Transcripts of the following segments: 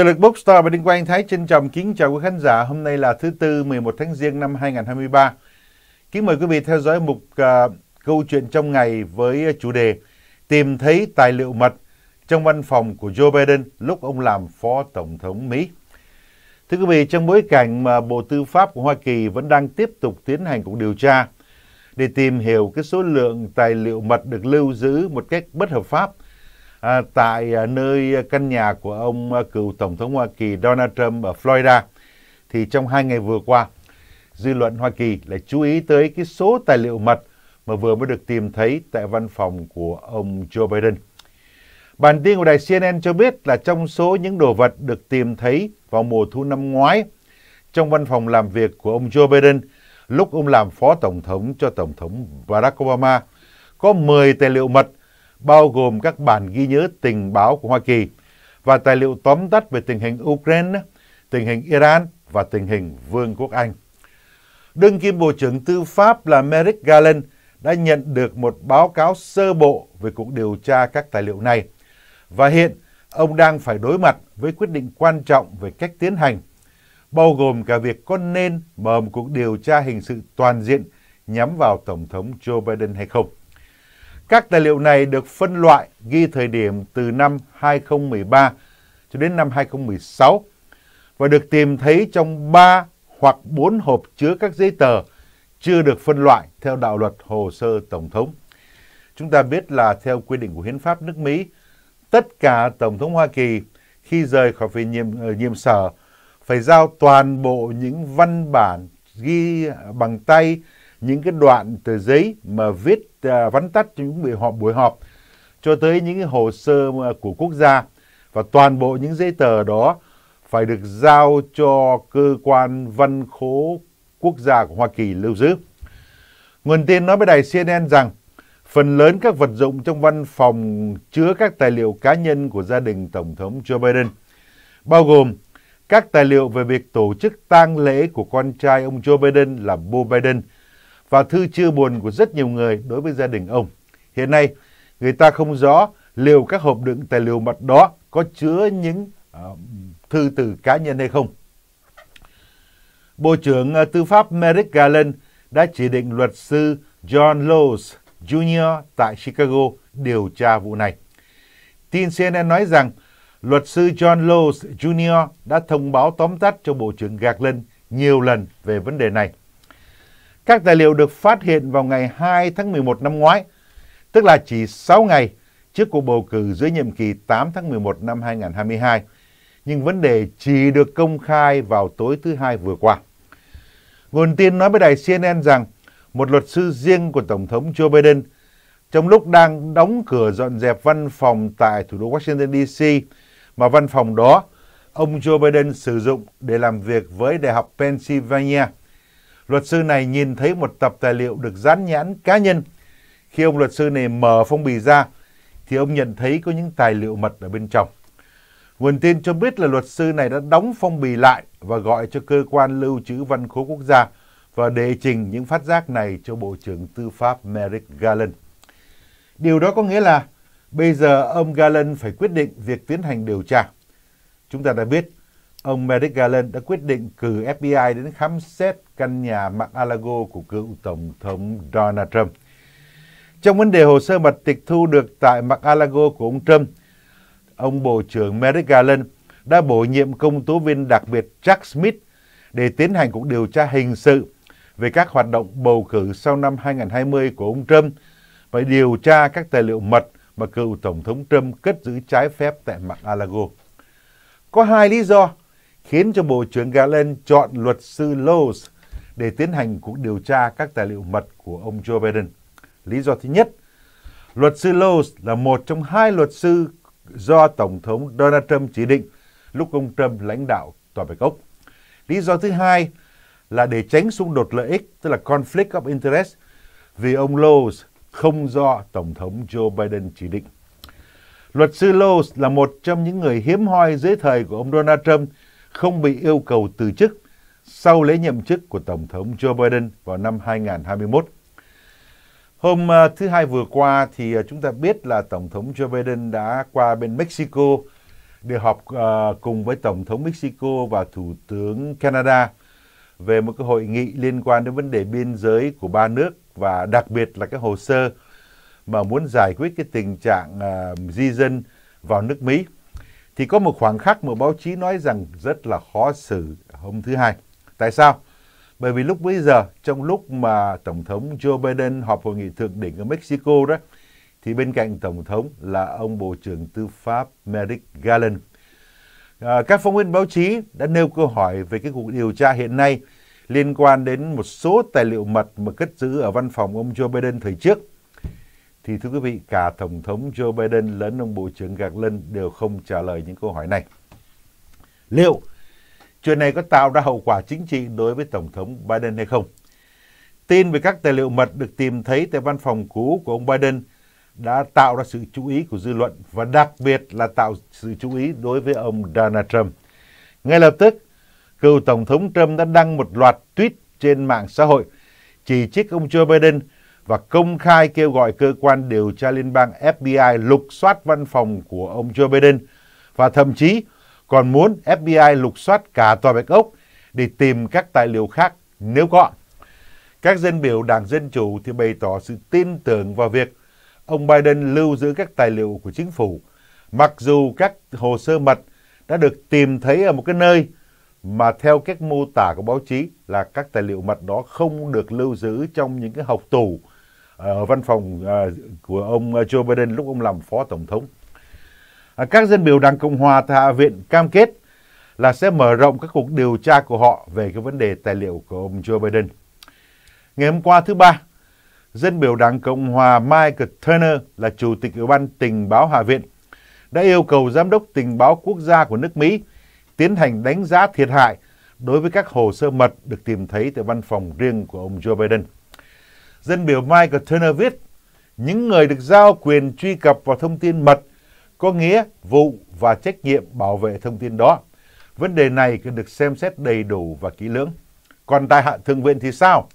Từ lực Bookstore và Đinh Quang Thái trân trọng kính chào quý khán giả. Hôm nay là thứ Tư 11 tháng Giêng năm 2023. Kính mời quý vị theo dõi một uh, à, câu chuyện trong ngày với chủ đề Tìm thấy tài liệu mật trong văn phòng của Joe Biden lúc ông làm Phó Tổng thống Mỹ. Thưa quý vị, trong bối cảnh mà Bộ Tư pháp của Hoa Kỳ vẫn đang tiếp tục tiến hành cuộc điều tra để tìm hiểu cái số lượng tài liệu mật được lưu giữ một cách bất hợp pháp – à, tại à, nơi à, căn nhà của ông à, cựu Tổng thống Hoa Kỳ Donald Trump ở Florida. Thì trong hai ngày vừa qua, dư luận Hoa Kỳ lại chú ý tới cái số tài liệu mật mà vừa mới được tìm thấy tại văn phòng của ông Joe Biden. Bản tin của đài CNN cho biết là trong số những đồ vật được tìm thấy vào mùa thu năm ngoái trong văn phòng làm việc của ông Joe Biden lúc ông làm phó tổng thống cho tổng thống Barack Obama có 10 tài liệu mật bao gồm các bản ghi nhớ tình báo của Hoa Kỳ và tài liệu tóm tắt về tình hình Ukraine, tình hình Iran và tình hình Vương quốc Anh. Đương kim Bộ trưởng Tư pháp là Merrick Garland đã nhận được một báo cáo sơ bộ về cuộc điều tra các tài liệu này. Và hiện, ông đang phải đối mặt với quyết định quan trọng về cách tiến hành, bao gồm cả việc có nên mở một cuộc điều tra hình sự toàn diện nhắm vào Tổng thống Joe Biden hay không. Các tài liệu này được phân loại ghi thời điểm từ năm 2013 cho đến năm 2016 và được tìm thấy trong 3 hoặc 4 hộp chứa các giấy tờ chưa được phân loại theo đạo luật hồ sơ tổng thống. Chúng ta biết là theo quy định của hiến pháp nước Mỹ, tất cả tổng thống Hoa Kỳ khi rời khỏi vị nhiệm ờ, nhiệm sở phải giao toàn bộ những văn bản ghi bằng tay những cái đoạn tờ giấy mà viết uh, vắn tắt trong những buổi họp buổi họp cho tới những cái hồ sơ của quốc gia và toàn bộ những giấy tờ đó phải được giao cho cơ quan văn khố quốc gia của Hoa Kỳ lưu giữ. Nguồn tin nói với đài CNN rằng phần lớn các vật dụng trong văn phòng chứa các tài liệu cá nhân của gia đình Tổng thống Joe Biden, bao gồm các tài liệu về việc tổ chức tang lễ của con trai ông Joe Biden là Bo Biden – và thư chia buồn của rất nhiều người đối với gia đình ông. Hiện nay, người ta không rõ liệu các hộp đựng tài liệu mật đó có chứa những uh, thư từ cá nhân hay không. Bộ trưởng à, Tư pháp Merrick Garland đã chỉ định luật sư John Lowes Jr. tại Chicago điều tra vụ này. Tin CNN nói rằng luật sư John Lowes Jr. đã thông báo tóm tắt cho Bộ trưởng Garland nhiều lần về vấn đề này. Các tài liệu được phát hiện vào ngày 2 tháng 11 năm ngoái, tức là chỉ 6 ngày trước cuộc bầu cử dưới nhiệm kỳ 8 tháng 11 năm 2022, nhưng vấn đề chỉ được công khai vào tối thứ hai vừa qua. Nguồn tin nói với đài CNN rằng một luật sư riêng của Tổng thống Joe Biden trong lúc đang đóng cửa dọn dẹp văn phòng tại thủ đô Washington DC mà văn phòng đó ông Joe Biden sử dụng để làm việc với Đại học Pennsylvania – Luật sư này nhìn thấy một tập tài liệu được dán nhãn cá nhân. Khi ông luật sư này mở phong bì ra, thì ông nhận thấy có những tài liệu mật ở bên trong. Nguồn tin cho biết là luật sư này đã đóng phong bì lại và gọi cho cơ quan lưu trữ văn khố quốc gia và đề trình những phát giác này cho Bộ trưởng Tư pháp Merrick Garland. Điều đó có nghĩa là bây giờ ông Garland phải quyết định việc tiến hành điều tra. Chúng ta đã biết ông Merrick Garland đã quyết định cử FBI đến khám xét căn nhà mar Alago của cựu Tổng thống Donald Trump. Trong vấn đề hồ sơ mật tịch thu được tại mar Alago của ông Trump, ông Bộ trưởng Merrick Garland đã bổ nhiệm công tố viên đặc biệt Jack Smith để tiến hành cuộc điều tra hình sự về các hoạt động bầu cử sau năm 2020 của ông Trump và điều tra các tài liệu mật mà cựu Tổng thống Trump cất giữ trái phép tại mar Alago. Có hai lý do khiến cho Bộ trưởng Galen chọn luật sư Lowe's để tiến hành cuộc điều tra các tài liệu mật của ông Joe Biden. Lý do thứ nhất, luật sư Lowe's là một trong hai luật sư do Tổng thống Donald Trump chỉ định lúc ông Trump lãnh đạo Tòa Bạch Ốc. Lý do thứ hai là để tránh xung đột lợi ích, tức là conflict of interest, vì ông Lowe's không do Tổng thống Joe Biden chỉ định. Luật sư Lowe's là một trong những người hiếm hoi dưới thời của ông Donald Trump không bị yêu cầu từ chức sau lễ nhậm chức của Tổng thống Joe Biden vào năm 2021. Hôm à, thứ Hai vừa qua thì à, chúng ta biết là Tổng thống Joe Biden đã qua bên Mexico để họp à, cùng với Tổng thống Mexico và Thủ tướng Canada về một cái hội nghị liên quan đến vấn đề biên giới của ba nước và đặc biệt là cái hồ sơ mà muốn giải quyết cái tình trạng di dân vào nước Mỹ thì có một khoảng khắc mà báo chí nói rằng rất là khó xử hôm thứ hai. Tại sao? Bởi vì lúc bây giờ, trong lúc mà Tổng thống Joe Biden họp hội nghị thượng đỉnh ở Mexico đó, thì bên cạnh Tổng thống là ông Bộ trưởng Tư pháp Merrick Garland. À, các phóng viên báo chí đã nêu câu hỏi về cái cuộc điều tra hiện nay liên quan đến một số tài liệu mật mà cất giữ ở văn phòng ông Joe Biden thời trước thì thưa quý vị, cả Tổng thống Joe Biden lẫn ông Bộ trưởng Garland đều không trả lời những câu hỏi này. Liệu chuyện này có tạo ra hậu quả chính trị đối với Tổng thống Biden hay không? Tin về các tài liệu mật được tìm thấy tại văn phòng cũ của ông Biden đã tạo ra sự chú ý của dư luận và đặc biệt là tạo sự chú ý đối với ông Donald Trump. Ngay lập tức, cựu Tổng thống Trump đã đăng một loạt tweet trên mạng xã hội chỉ trích ông Joe Biden – và công khai kêu gọi cơ quan điều tra liên bang FBI lục soát văn phòng của ông Joe Biden và thậm chí còn muốn FBI lục soát cả Tòa Bạch Ốc để tìm các tài liệu khác nếu có. Các dân biểu Đảng Dân Chủ thì bày tỏ sự tin tưởng vào việc ông Biden lưu giữ các tài liệu của chính phủ, mặc dù các hồ sơ mật đã được tìm thấy ở một cái nơi mà theo các mô tả của báo chí là các tài liệu mật đó không được lưu giữ trong những cái học tủ ở ờ, văn phòng ờ, của ông ờ, Joe Biden lúc ông làm phó tổng thống. À, các dân biểu Đảng Cộng Hòa tại Hạ viện cam kết là sẽ mở rộng các cuộc điều tra của họ về cái vấn đề tài liệu của ông Joe Biden. Ngày hôm qua thứ Ba, dân biểu Đảng Cộng Hòa Mike Turner là Chủ tịch Ủy ban Tình báo Hạ viện đã yêu cầu Giám đốc Tình báo Quốc gia của nước Mỹ tiến hành đánh giá thiệt hại đối với các hồ sơ mật được tìm thấy tại văn phòng riêng của ông Joe Biden dân biểu Michael Turner viết, những người được giao quyền truy cập vào thông tin mật có nghĩa vụ và trách nhiệm bảo vệ thông tin đó. Vấn đề này cần được xem xét đầy đủ và kỹ lưỡng. Còn tại Hạ Thượng viện thì sao?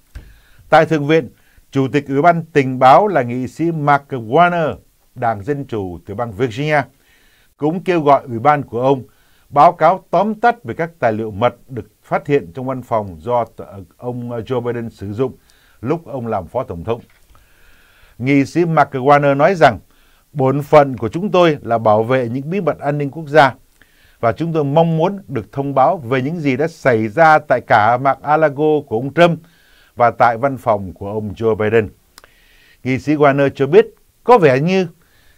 Tại Thượng viện, Chủ tịch Ủy ban Tình báo là nghị sĩ Mark Warner, Đảng Dân Chủ từ bang Virginia, cũng kêu gọi Ủy ban của ông báo cáo tóm tắt về các tài liệu mật được phát hiện trong văn phòng do ông Joe Biden sử dụng lúc ông làm phó tổng thống. Nghị sĩ Mark Warner nói rằng, bổn phận của chúng tôi là bảo vệ những bí mật an ninh quốc gia và chúng tôi mong muốn được thông báo về những gì đã xảy ra tại cả mạng Alago của ông Trump và tại văn phòng của ông Joe Biden. Nghị sĩ Warner cho biết có vẻ như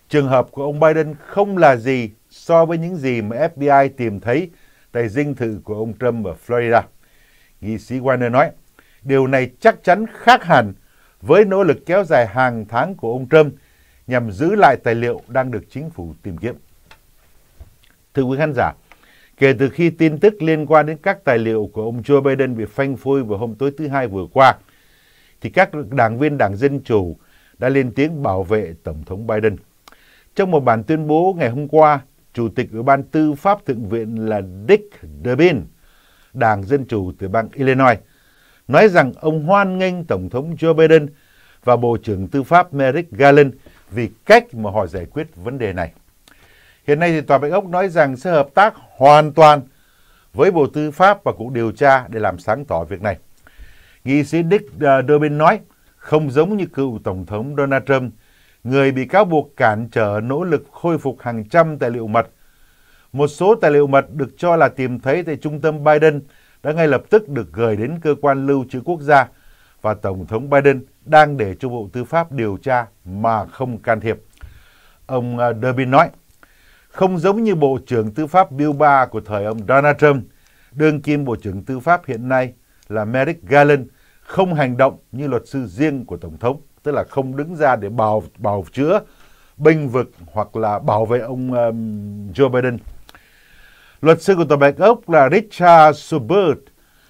trường hợp của ông Biden không là gì so với những gì mà FBI tìm thấy tại dinh thự của ông Trump ở Florida. Nghị sĩ Warner nói, Điều này chắc chắn khác hẳn với nỗ lực kéo dài hàng tháng của ông Trump nhằm giữ lại tài liệu đang được chính phủ tìm kiếm. Thưa quý khán giả, kể từ khi tin tức liên quan đến các tài liệu của ông Joe Biden bị phanh phui vào hôm tối thứ hai vừa qua, thì các đảng viên đảng Dân Chủ đã lên tiếng bảo vệ Tổng thống Biden. Trong một bản tuyên bố ngày hôm qua, Chủ tịch Ủy ban Tư pháp Thượng viện là Dick Durbin, đảng Dân Chủ từ bang Illinois, nói rằng ông hoan nghênh Tổng thống Joe Biden và Bộ trưởng Tư pháp Merrick Garland vì cách mà họ giải quyết vấn đề này. Hiện nay thì Tòa Bạch Ốc nói rằng sẽ hợp tác hoàn toàn với Bộ Tư pháp và Cục Điều tra để làm sáng tỏ việc này. Nghị sĩ Dick à, Durbin nói, không giống như cựu Tổng thống Donald Trump, người bị cáo buộc cản trở nỗ lực khôi phục hàng trăm tài liệu mật. Một số tài liệu mật được cho là tìm thấy tại trung tâm Biden đã ngay lập tức được gửi đến cơ quan lưu trữ quốc gia và Tổng thống Biden đang để cho Bộ Tư pháp điều tra mà không can thiệp. Ông à, Durbin nói, không giống như Bộ trưởng Tư pháp Bill Barr của thời ông Donald Trump, đương kim Bộ trưởng Tư pháp hiện nay là Merrick Garland không hành động như luật sư riêng của Tổng thống, tức là không đứng ra để bảo, bảo chữa, bênh vực hoặc là bảo vệ ông um, Joe Biden. Luật sư của Tòa Bạch Ốc là Richard Subert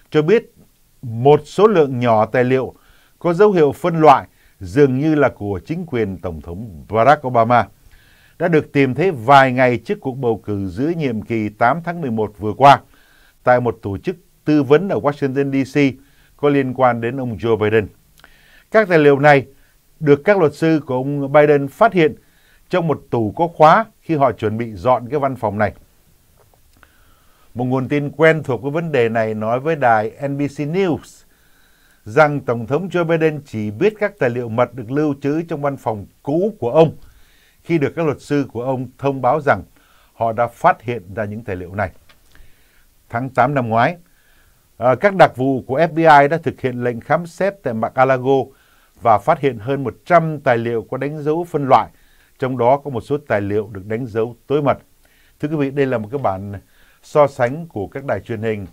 cho biết một số lượng nhỏ tài liệu có dấu hiệu phân loại dường như là của chính quyền Tổng thống Barack Obama đã được tìm thấy vài ngày trước cuộc bầu cử giữa nhiệm kỳ 8 tháng 11 vừa qua tại một tổ chức tư vấn ở Washington DC có liên quan đến ông Joe Biden. Các tài liệu này được các luật sư của ông Biden phát hiện trong một tủ có khóa khi họ chuẩn bị dọn cái văn phòng này. Một nguồn tin quen thuộc với vấn đề này nói với đài NBC News rằng Tổng thống Joe Biden chỉ biết các tài liệu mật được lưu trữ trong văn phòng cũ của ông khi được các luật sư của ông thông báo rằng họ đã phát hiện ra những tài liệu này. Tháng 8 năm ngoái, ờ, các đặc vụ của FBI đã thực hiện lệnh khám xét tại mar a và phát hiện hơn 100 tài liệu có đánh dấu phân loại, trong đó có một số tài liệu được đánh dấu tối mật. Thưa quý vị, đây là một cái bản so sánh của các đài truyền hình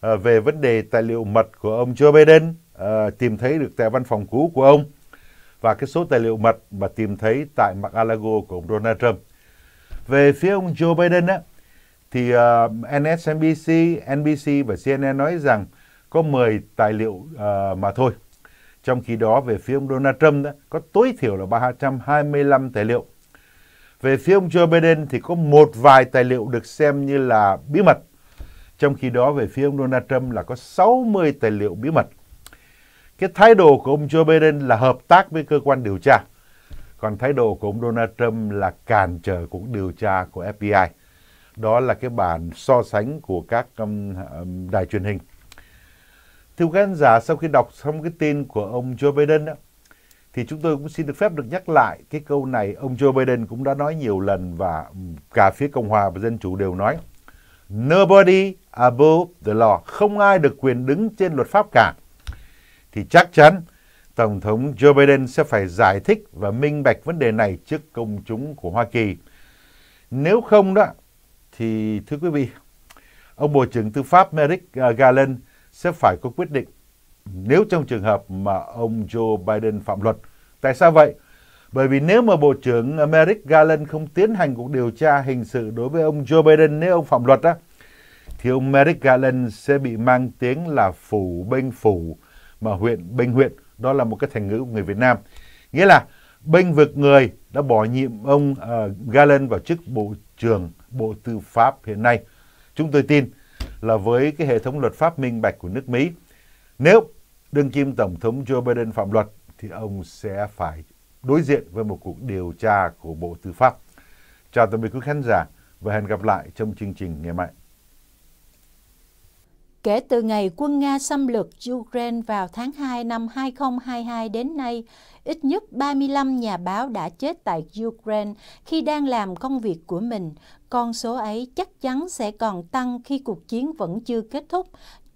ờ, về vấn đề tài liệu mật của ông Joe Biden ờ, tìm thấy được tại văn phòng cũ của ông và cái số tài liệu mật mà tìm thấy tại mar Alago của ông Donald Trump. Về phía ông Joe Biden á, thì uh, ờ, NSNBC, NBC và CNN nói rằng có 10 tài liệu uh, mà thôi. Trong khi đó về phía ông Donald Trump đó, có tối thiểu là 325 tài liệu. Về phía ông Joe Biden thì có một vài tài liệu được xem như là bí mật. Trong khi đó về phía ông Donald Trump là có 60 tài liệu bí mật. Cái thái độ của ông Joe Biden là hợp tác với cơ quan điều tra. Còn thái độ của ông Donald Trump là cản trở cuộc điều tra của FBI. Đó là cái bản so sánh của các um, um đài truyền hình. Thưa khán giả, sau khi đọc xong cái tin của ông Joe Biden đó, thì chúng tôi cũng xin được phép được nhắc lại cái câu này ông Joe Biden cũng đã nói nhiều lần và cả phía Cộng hòa và Dân chủ đều nói nobody above the law không ai được quyền đứng trên luật pháp cả thì chắc chắn Tổng thống Joe Biden sẽ phải giải thích và minh bạch vấn đề này trước công chúng của Hoa Kỳ. Nếu không đó, thì thưa quý vị, ông Bộ trưởng Tư pháp Merrick Garland sẽ phải có quyết định nếu trong trường hợp mà ông Joe Biden phạm luật. Tại sao vậy? Bởi vì nếu mà Bộ trưởng Merrick Garland không tiến hành cuộc điều tra hình sự đối với ông Joe Biden nếu ông phạm luật á, thì ông Merrick Garland sẽ bị mang tiếng là phủ binh phủ mà huyện binh huyện. Đó là một cái thành ngữ của người Việt Nam. Nghĩa là binh vực người đã bỏ nhiệm ông uh, Garland vào chức Bộ trưởng Bộ Tư pháp hiện nay. Chúng tôi tin là với cái hệ thống luật pháp minh bạch của nước Mỹ, nếu đương kim Tổng thống Joe Biden phạm luật thì ông sẽ phải đối diện với một cuộc điều tra của Bộ Tư pháp. Chào tạm biệt quý khán giả và hẹn gặp lại trong chương trình ngày mai. Kể từ ngày quân Nga xâm lược Ukraine vào tháng 2 năm 2022 đến nay, ít nhất 35 nhà báo đã chết tại Ukraine khi đang làm công việc của mình. Con số ấy chắc chắn sẽ còn tăng khi cuộc chiến vẫn chưa kết thúc,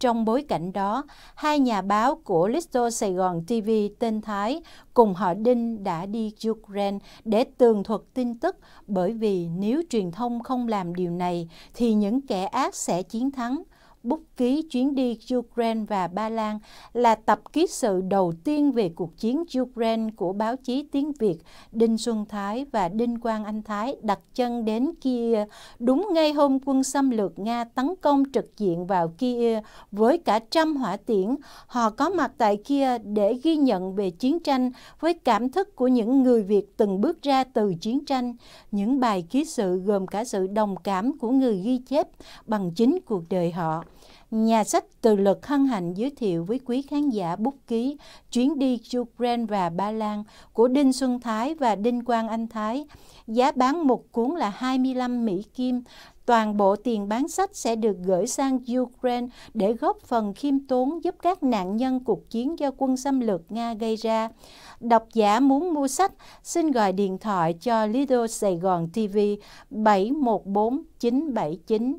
trong bối cảnh đó, hai nhà báo của Listo Sài Gòn TV tên Thái cùng họ Đinh đã đi Ukraine để tường thuật tin tức bởi vì nếu truyền thông không làm điều này thì những kẻ ác sẽ chiến thắng bút ký chuyến đi Ukraine và Ba Lan là tập ký sự đầu tiên về cuộc chiến Ukraine của báo chí tiếng Việt Đinh Xuân Thái và Đinh Quang Anh Thái đặt chân đến Kiev đúng ngay hôm quân xâm lược Nga tấn công trực diện vào Kiev với cả trăm hỏa tiễn. Họ có mặt tại Kiev để ghi nhận về chiến tranh với cảm thức của những người Việt từng bước ra từ chiến tranh. Những bài ký sự gồm cả sự đồng cảm của người ghi chép bằng chính cuộc đời họ. Nhà sách Từ lực hân hạnh giới thiệu với quý khán giả bút ký chuyến đi Ukraine và Ba Lan của Đinh Xuân Thái và Đinh Quang Anh Thái. Giá bán một cuốn là 25 Mỹ Kim. Toàn bộ tiền bán sách sẽ được gửi sang Ukraine để góp phần khiêm tốn giúp các nạn nhân cuộc chiến do quân xâm lược Nga gây ra. Độc giả muốn mua sách, xin gọi điện thoại cho Lido Sài Gòn TV 714979.